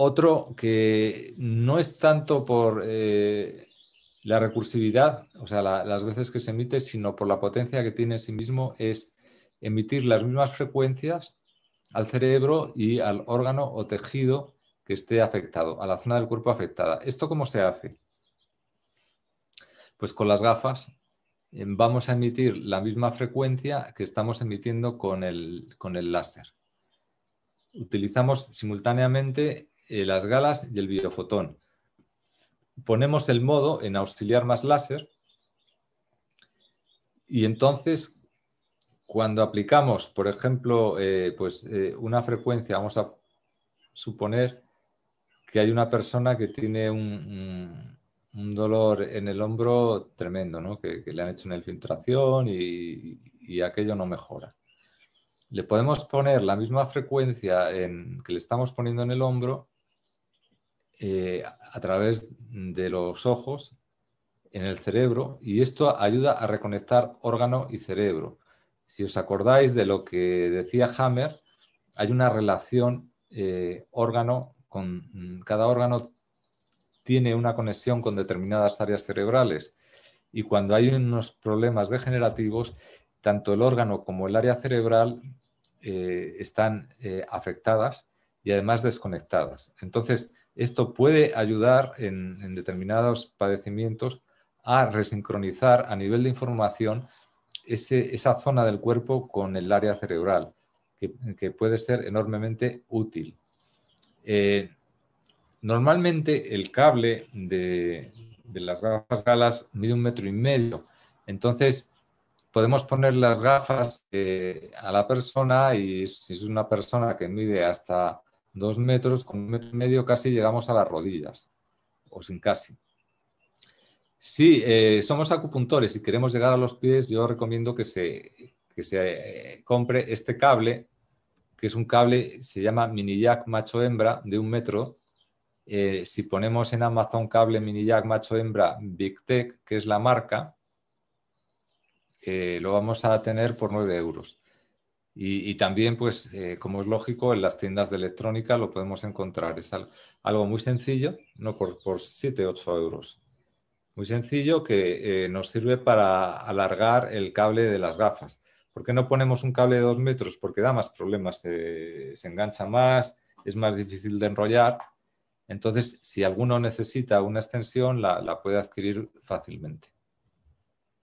Otro que no es tanto por eh, la recursividad, o sea, las veces que se emite, sino por la potencia que tiene en sí mismo, es emitir las mismas frecuencias al cerebro y al órgano o tejido que esté afectado, a la zona del cuerpo afectada. ¿Esto cómo se hace? Pues con las gafas eh, vamos a emitir la misma frecuencia que estamos emitiendo con con el láser. Utilizamos simultáneamente eh, las galas y el biofotón. Ponemos el modo en auxiliar más láser y entonces cuando aplicamos, por ejemplo, eh, pues, eh, una frecuencia, vamos a suponer que hay una persona que tiene un, dolor en el hombro tremendo, ¿no? que, le han hecho una infiltración y, y aquello no mejora le podemos poner la misma frecuencia en, que le estamos poniendo en el hombro eh, a través de los ojos en el cerebro y esto ayuda a reconectar órgano y cerebro. Si os acordáis de lo que decía Hammer, hay una relación eh, órgano con cada órgano tiene una conexión con determinadas áreas cerebrales y cuando hay unos problemas degenerativos, tanto el órgano como el área cerebral eh, están afectadas y además desconectadas. Entonces, esto puede ayudar en, determinados padecimientos a resincronizar a nivel de información esa zona del cuerpo con el área cerebral, que, puede ser enormemente útil. Eh, normalmente el cable de, las gafas galas mide un metro y medio. Entonces, podemos poner las gafas eh, a la persona y si es una persona que mide hasta dos metros, con y medio casi llegamos a las rodillas, o sin casi. Si eh, somos acupuntores y queremos llegar a los pies, yo recomiendo que se, que se eh, compre este cable, que es un cable, se llama mini jack macho hembra de un metro. Eh, si ponemos en Amazon cable mini jack macho hembra Big Tech, que es la marca, lo vamos a tener por 9 euros. Y, también, pues, eh, como es lógico, en las tiendas de electrónica lo podemos encontrar. Es algo muy sencillo, no por, por 7, 8 euros. Muy sencillo que eh, nos sirve para alargar el cable de las gafas. ¿Por qué no ponemos un cable de 2 metros? Porque da más problemas, eh, se engancha más, es más difícil de enrollar. Entonces, si alguno necesita una extensión, la puede adquirir fácilmente.